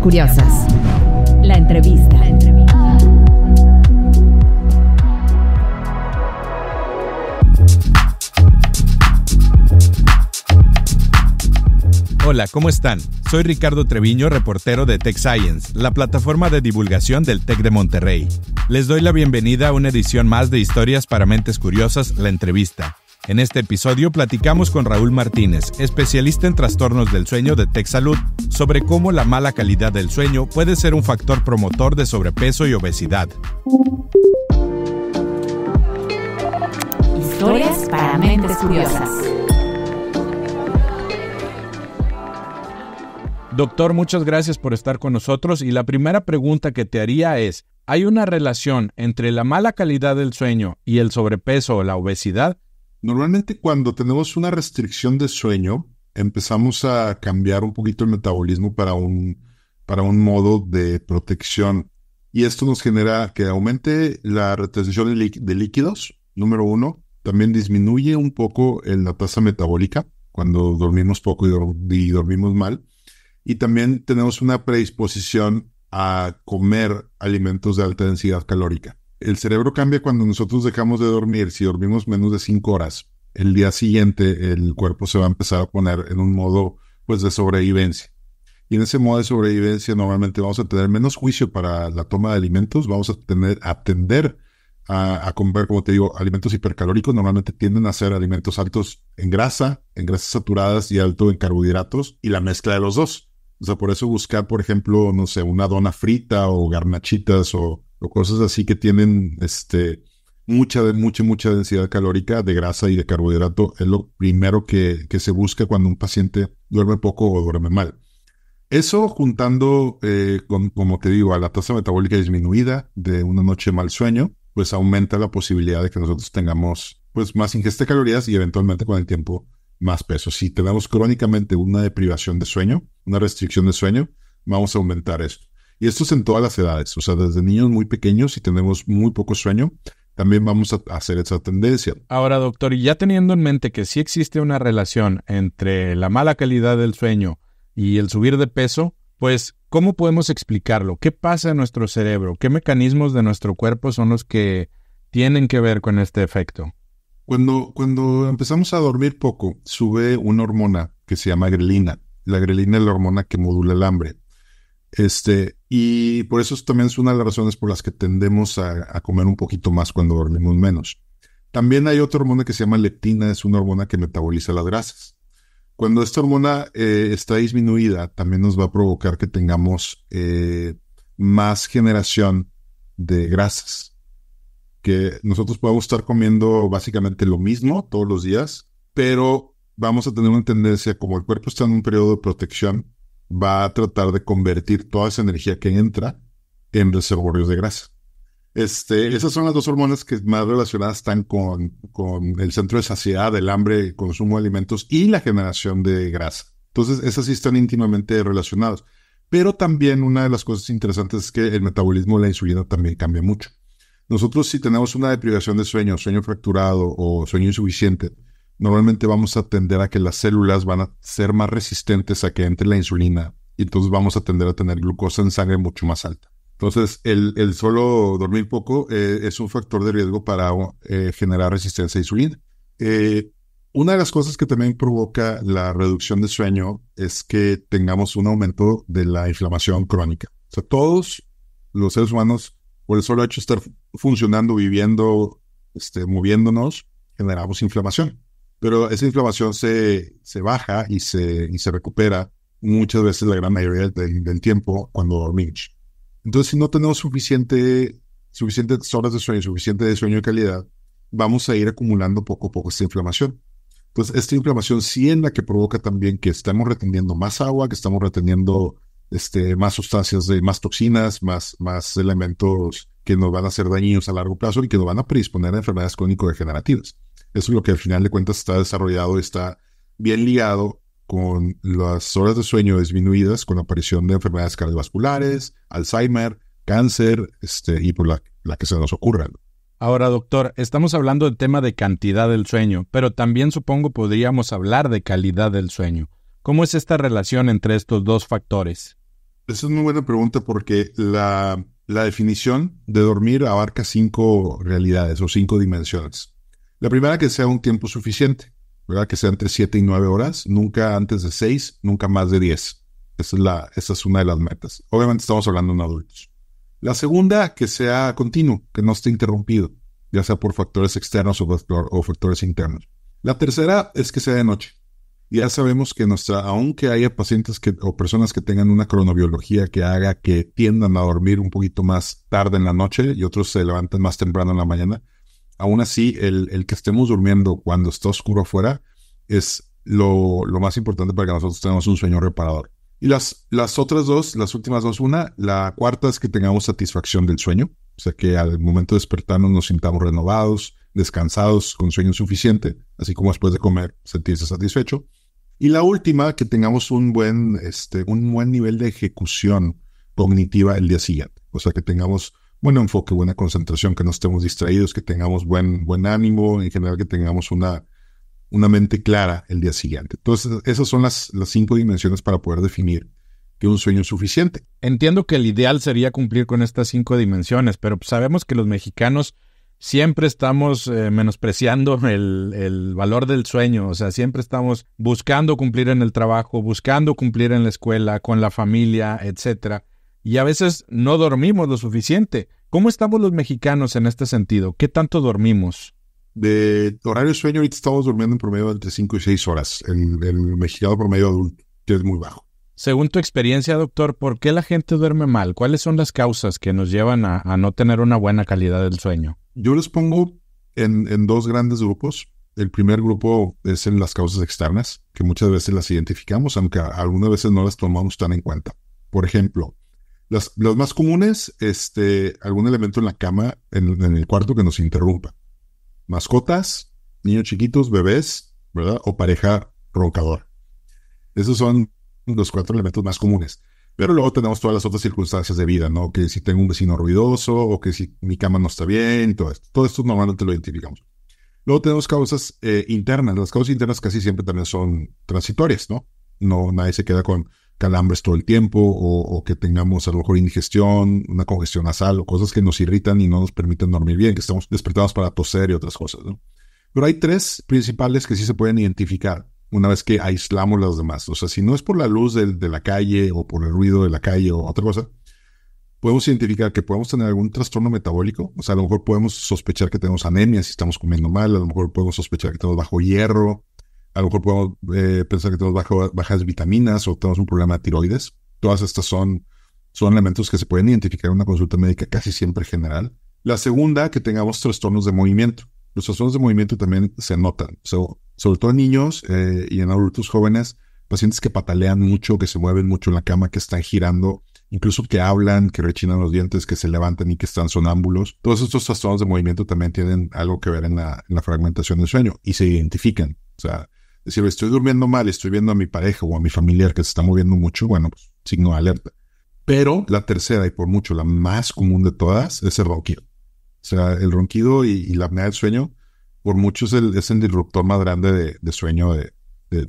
Curiosas. La entrevista. Hola, ¿cómo están? Soy Ricardo Treviño, reportero de Tech Science, la plataforma de divulgación del Tech de Monterrey. Les doy la bienvenida a una edición más de Historias para Mentes Curiosas, la entrevista en este episodio platicamos con Raúl Martínez, especialista en trastornos del sueño de TechSalud, sobre cómo la mala calidad del sueño puede ser un factor promotor de sobrepeso y obesidad. Historias para mentes curiosas. Doctor, muchas gracias por estar con nosotros y la primera pregunta que te haría es, ¿hay una relación entre la mala calidad del sueño y el sobrepeso o la obesidad? Normalmente cuando tenemos una restricción de sueño, empezamos a cambiar un poquito el metabolismo para un, para un modo de protección. Y esto nos genera que aumente la retención de líquidos, número uno. También disminuye un poco la tasa metabólica cuando dormimos poco y dormimos mal. Y también tenemos una predisposición a comer alimentos de alta densidad calórica. El cerebro cambia cuando nosotros dejamos de dormir. Si dormimos menos de cinco horas, el día siguiente el cuerpo se va a empezar a poner en un modo pues de sobrevivencia. Y en ese modo de sobrevivencia normalmente vamos a tener menos juicio para la toma de alimentos, vamos a tener a tender a, a comer, como te digo, alimentos hipercalóricos. Normalmente tienden a ser alimentos altos en grasa, en grasas saturadas y alto en carbohidratos y la mezcla de los dos. O sea, por eso buscar, por ejemplo, no sé, una dona frita o garnachitas o cosas así que tienen este, mucha, mucha, mucha densidad calórica de grasa y de carbohidrato. Es lo primero que, que se busca cuando un paciente duerme poco o duerme mal. Eso juntando, eh, con, como te digo, a la tasa metabólica disminuida de una noche mal sueño, pues aumenta la posibilidad de que nosotros tengamos pues más ingesta de calorías y eventualmente con el tiempo más peso. Si tenemos crónicamente una deprivación de sueño, una restricción de sueño, vamos a aumentar esto. Y esto es en todas las edades, o sea, desde niños muy pequeños y tenemos muy poco sueño, también vamos a hacer esa tendencia. Ahora, doctor, y ya teniendo en mente que sí existe una relación entre la mala calidad del sueño y el subir de peso, pues, ¿cómo podemos explicarlo? ¿Qué pasa en nuestro cerebro? ¿Qué mecanismos de nuestro cuerpo son los que tienen que ver con este efecto? Cuando, cuando empezamos a dormir poco, sube una hormona que se llama grelina. La grelina es la hormona que modula el hambre. Este, y por eso también es una de las razones por las que tendemos a, comer un poquito más cuando dormimos menos. También hay otra hormona que se llama leptina, es una hormona que metaboliza las grasas. Cuando esta hormona eh, está disminuida, también nos va a provocar que tengamos eh, más generación de grasas. Que nosotros podemos estar comiendo básicamente lo mismo todos los días, pero vamos a tener una tendencia, como el cuerpo está en un periodo de protección, va a tratar de convertir toda esa energía que entra en reservorios de grasa. Este, esas son las dos hormonas que más relacionadas están con, con el centro de saciedad, el hambre, el consumo de alimentos y la generación de grasa. Entonces, esas sí están íntimamente relacionadas. Pero también una de las cosas interesantes es que el metabolismo de la insulina también cambia mucho. Nosotros si tenemos una deprivación de sueño, sueño fracturado o sueño insuficiente, normalmente vamos a tender a que las células van a ser más resistentes a que entre la insulina y entonces vamos a tender a tener glucosa en sangre mucho más alta. Entonces, el, solo dormir poco eh, es un factor de riesgo para eh, generar resistencia a insulina. Eh, una de las cosas que también provoca la reducción de sueño es que tengamos un aumento de la inflamación crónica. O sea, todos los seres humanos, por el solo hecho de estar funcionando, viviendo, este, moviéndonos, generamos inflamación pero esa inflamación se, se baja y se, y se recupera muchas veces, la gran mayoría del, tiempo, cuando dormimos. Entonces, si no tenemos suficiente, suficientes horas de sueño, suficiente de sueño de calidad, vamos a ir acumulando poco a poco esta inflamación. Entonces, esta inflamación sí es la que provoca también que estamos reteniendo más agua, que estamos reteniendo este, más sustancias, de, más toxinas, más, más elementos que nos van a hacer dañinos a largo plazo y que nos van a predisponer a enfermedades crónico-degenerativas es lo que al final de cuentas está desarrollado, está bien ligado con las horas de sueño disminuidas, con la aparición de enfermedades cardiovasculares, Alzheimer, cáncer, este, y por pues la, que se nos ocurra. Ahora, doctor, estamos hablando del tema de cantidad del sueño, pero también supongo podríamos hablar de calidad del sueño. ¿Cómo es esta relación entre estos dos factores? Esa es una buena pregunta porque la definición de dormir abarca cinco realidades o cinco dimensiones. La primera que sea un tiempo suficiente, ¿verdad? Que sea entre 7 y 9 horas, nunca antes de 6, nunca más de 10. Esa es, la, esa es una de las metas. Obviamente estamos hablando de adultos. La segunda, que sea continuo, que no esté interrumpido, ya sea por factores externos o, o factores internos. La tercera es que sea de noche. Ya sabemos que nuestra, aunque haya pacientes que, o personas que tengan una cronobiología que haga que tiendan a dormir un poquito más tarde en la noche y otros se levantan más temprano en la mañana, aún así, el, que estemos durmiendo cuando está oscuro afuera es lo, más importante para que nosotros tengamos un sueño reparador. Y las, las otras dos, las últimas dos, una, la cuarta es que tengamos satisfacción del sueño, o sea que al momento de despertarnos nos sintamos renovados, descansados, con sueño suficiente, así como después de comer sentirse satisfecho. Y la última, que tengamos un buen, este, un buen nivel de ejecución cognitiva el día siguiente, o sea que tengamos buen enfoque, buena concentración, que no estemos distraídos, que tengamos buen, buen ánimo, en general que tengamos una, una mente clara el día siguiente. Entonces, esas son las, las cinco dimensiones para poder definir que un sueño es suficiente. Entiendo que el ideal sería cumplir con estas cinco dimensiones, pero pues sabemos que los mexicanos siempre estamos eh, menospreciando el, el, valor del sueño, o sea, siempre estamos buscando cumplir en el trabajo, buscando cumplir en la escuela, con la familia, etcétera y a veces no dormimos lo suficiente. ¿Cómo estamos los mexicanos en este sentido? ¿Qué tanto dormimos? De horario de sueño, ahorita estamos durmiendo en promedio entre 5 y 6 horas. En el mexicano promedio adulto es muy bajo. Según tu experiencia, doctor, ¿por qué la gente duerme mal? ¿Cuáles son las causas que nos llevan a, no tener una buena calidad del sueño? Yo les pongo en dos grandes grupos. El primer grupo es en las causas externas, que muchas veces las identificamos, aunque algunas veces no las tomamos tan en cuenta. Por ejemplo, los más comunes, este, algún elemento en la cama, en, el cuarto que nos interrumpa. Mascotas, niños chiquitos, bebés, ¿verdad? O pareja roncador Esos son los cuatro elementos más comunes. Pero luego tenemos todas las otras circunstancias de vida, ¿no? Que si tengo un vecino ruidoso o que si mi cama no está bien y todo esto. Todo esto normalmente lo identificamos. Luego tenemos causas eh, internas. Las causas internas casi siempre también son transitorias, ¿no? No, nadie se queda con, calambres todo el tiempo o, que tengamos a lo mejor indigestión, una congestión nasal o cosas que nos irritan y no nos permiten dormir bien, que estamos despertados para toser y otras cosas. ¿no? Pero hay tres principales que sí se pueden identificar una vez que aislamos las demás. O sea, si no es por la luz de, la calle o por el ruido de la calle o otra cosa, podemos identificar que podemos tener algún trastorno metabólico. O sea, a lo mejor podemos sospechar que tenemos anemia si estamos comiendo mal, a lo mejor podemos sospechar que estamos bajo hierro, a lo mejor podemos eh, pensar que tenemos bajas vitaminas o tenemos un problema de tiroides. Todas estas son, son elementos que se pueden identificar en una consulta médica casi siempre general. La segunda, que tengamos trastornos de movimiento. Los trastornos de movimiento también se notan, sobre todo en niños eh, y en adultos jóvenes, pacientes que patalean mucho, que se mueven mucho en la cama, que están girando, incluso que hablan, que rechinan los dientes, que se levantan y que están sonámbulos. Todos estos trastornos de movimiento también tienen algo que ver en la, en la fragmentación del sueño y se identifican. O sea, Decir, estoy durmiendo mal, estoy viendo a mi pareja o a mi familiar que se está moviendo mucho, bueno, pues, signo de alerta. Pero la tercera y por mucho la más común de todas es el ronquido. O sea, el ronquido y, la apnea del sueño, por mucho es el, es el disruptor más grande de, sueño de,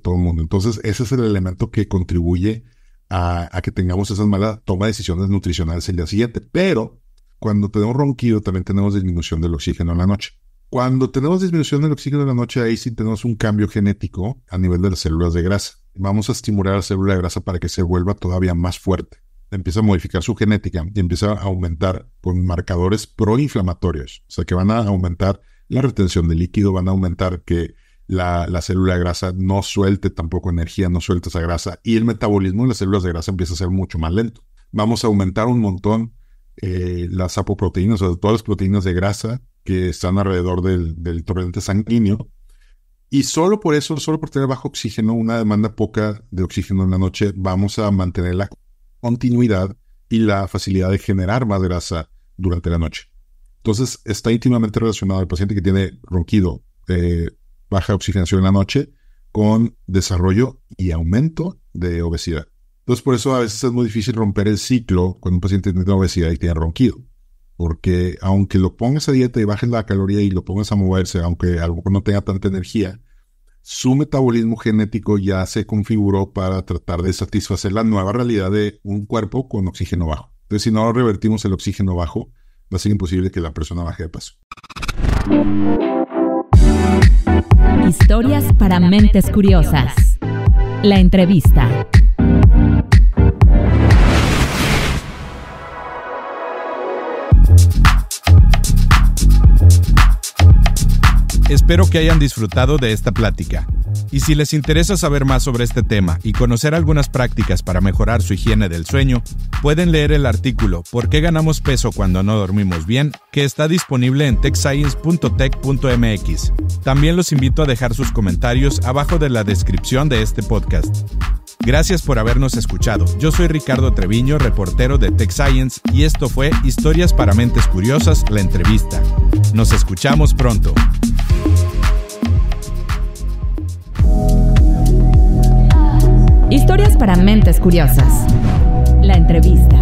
todo el mundo. Entonces, ese es el elemento que contribuye a, que tengamos esas malas toma de decisiones nutricionales el día siguiente. Pero cuando tenemos ronquido, también tenemos disminución del oxígeno en la noche. Cuando tenemos disminución del oxígeno en la noche, ahí sí tenemos un cambio genético a nivel de las células de grasa. Vamos a estimular a la célula de grasa para que se vuelva todavía más fuerte. Empieza a modificar su genética y empieza a aumentar con marcadores proinflamatorios. O sea que van a aumentar la retención de líquido, van a aumentar que la, célula de grasa no suelte tampoco energía, no suelte esa grasa y el metabolismo de las células de grasa empieza a ser mucho más lento. Vamos a aumentar un montón eh, las apoproteínas, o sea, todas las proteínas de grasa que están alrededor del, torrente sanguíneo. Y solo por eso, solo por tener bajo oxígeno, una demanda poca de oxígeno en la noche, vamos a mantener la continuidad y la facilidad de generar más grasa durante la noche. Entonces, está íntimamente relacionado el paciente que tiene ronquido, eh, baja oxigenación en la noche, con desarrollo y aumento de obesidad. Entonces, por eso a veces es muy difícil romper el ciclo cuando un paciente tiene obesidad y tiene ronquido. Porque aunque lo pongas a dieta y bajes la caloría y lo pongas a moverse, aunque no tenga tanta energía, su metabolismo genético ya se configuró para tratar de satisfacer la nueva realidad de un cuerpo con oxígeno bajo. Entonces, si no revertimos el oxígeno bajo, va a ser imposible que la persona baje de paso. Historias para mentes curiosas. La entrevista. Espero que hayan disfrutado de esta plática. Y si les interesa saber más sobre este tema y conocer algunas prácticas para mejorar su higiene del sueño, pueden leer el artículo ¿Por qué ganamos peso cuando no dormimos bien? que está disponible en techscience.tech.mx. También los invito a dejar sus comentarios abajo de la descripción de este podcast. Gracias por habernos escuchado. Yo soy Ricardo Treviño, reportero de Tech Science, y esto fue Historias para Mentes Curiosas, la entrevista. Nos escuchamos pronto. para mentes curiosas. La entrevista.